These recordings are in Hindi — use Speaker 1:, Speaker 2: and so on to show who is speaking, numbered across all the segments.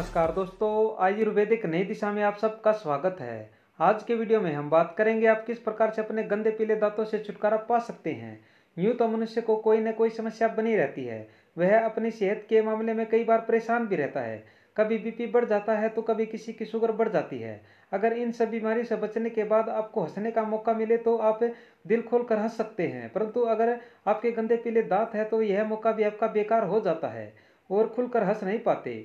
Speaker 1: नमस्कार दोस्तों आयुर्वेदिक नई दिशा में आप सबका स्वागत है आज के वीडियो में हम बात करेंगे आप किस प्रकार से अपने गंदे पीले दांतों से छुटकारा पा सकते हैं यूँ तो मनुष्य को कोई न कोई समस्या बनी रहती है वह अपनी सेहत के मामले में कई बार परेशान भी रहता है कभी बीपी बढ़ जाता है तो कभी किसी की शुगर बढ़ जाती है अगर इन सब बीमारी से बचने के बाद आपको हंसने का मौका मिले तो आप दिल खोल कर हंस सकते हैं परंतु अगर आपके गंदे पीले दांत है तो यह मौका भी आपका बेकार हो जाता है और खुलकर हंस नहीं पाते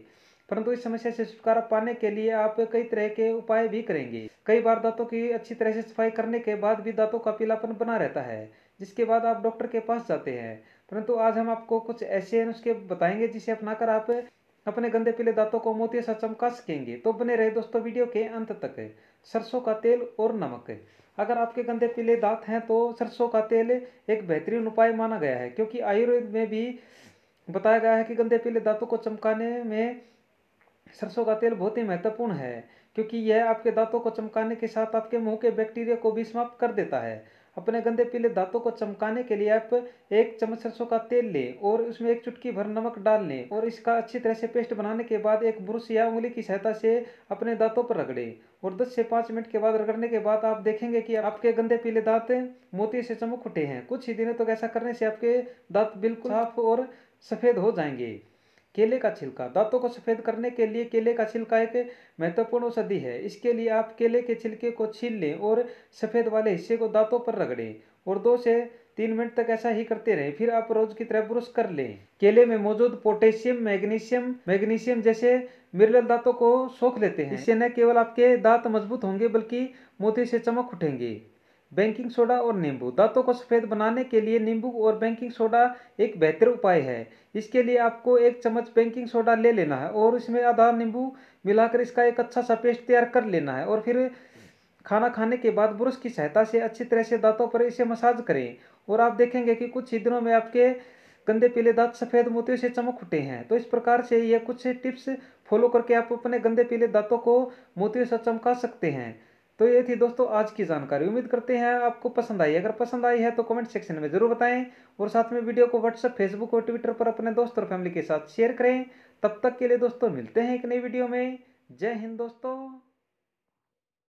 Speaker 1: परंतु इस समस्या से छुटकारा पाने के लिए आप कई तरह के उपाय भी करेंगे कई बार दांतों की अच्छी तरह से सफाई करने के बाद भी दांतों का पीलापन बना रहता है जिसके बाद आप डॉक्टर के पास जाते हैं परंतु आज हम आपको कुछ ऐसे नुस्खे बताएंगे जिसे अपनाकर आप अपने गंदे पीले दांतों को मोती सा चमका सकेंगे तो बने रहे दोस्तों वीडियो के अंत तक सरसों का तेल और नमक अगर आपके गंदे पीले दांत हैं तो सरसों का तेल एक बेहतरीन उपाय माना गया है क्योंकि आयुर्वेद में भी बताया गया है कि गंदे पीले दांतों को चमकाने में सरसों का तेल बहुत ही महत्वपूर्ण है क्योंकि यह आपके दांतों को चमकाने के साथ आपके मुंह के बैक्टीरिया को भी समाप्त कर देता है अपने गंदे पीले दांतों को चमकाने के लिए आप एक चम्मच सरसों का तेल लें और उसमें एक चुटकी भर नमक डाल लें और इसका अच्छी तरह से पेस्ट बनाने के बाद एक ब्रश या उंगली की सहायता से अपने दांतों पर रगड़ें और 10 से 5 मिनट के बाद रगड़ने के बाद आप देखेंगे कि आपके गंदे पीले दांत मोती से चमक उठे हैं कुछ ही दिनों तक तो ऐसा करने से आपके दांत बिल्कुल साफ और सफ़ेद हो जाएंगे केले का छिलका दांतों को सफ़ेद करने के लिए केले का छिलका एक महत्वपूर्ण औषधि है इसके लिए आप केले के छिलके को छील लें और सफ़ेद वाले हिस्से को दांतों पर रगड़ें और दो से तीन मिनट तक ऐसा ही करते रहें फिर आप रोज की तरह ब्रश कर लें केले में मौजूद पोटेशियम मैग्नीशियम मैग्नीशियम जैसे मिरल दांतों को सोख लेते हैं इससे न केवल आपके दांत मजबूत होंगे बल्कि मोती से चमक उठेंगे बेकिंग सोडा और नींबू दांतों को सफ़ेद बनाने के लिए नींबू और बेकिंग सोडा एक बेहतर उपाय है इसके लिए आपको एक चम्मच बेकिंग सोडा ले लेना है और इसमें आधा नींबू मिलाकर इसका एक अच्छा सा पेस्ट तैयार कर लेना है और फिर खाना खाने के बाद ब्रश की सहायता से अच्छी तरह से दांतों पर इसे मसाज करें और आप देखेंगे कि कुछ ही दिनों में आपके गंदे पीले दांत सफ़ेद मोतियों से चमक उठे हैं तो इस प्रकार से ये कुछ टिप्स फॉलो करके आप अपने गंदे पीले दांतों को मोतियों से चमका सकते हैं तो ये थी दोस्तों आज की जानकारी उम्मीद करते हैं आपको पसंद आई अगर पसंद आई है तो कमेंट सेक्शन में ज़रूर बताएं और साथ में वीडियो को व्हाट्सअप फेसबुक और ट्विटर पर अपने दोस्त और फैमिली के साथ शेयर करें तब तक के लिए दोस्तों मिलते हैं एक नई वीडियो में जय हिंद दोस्तों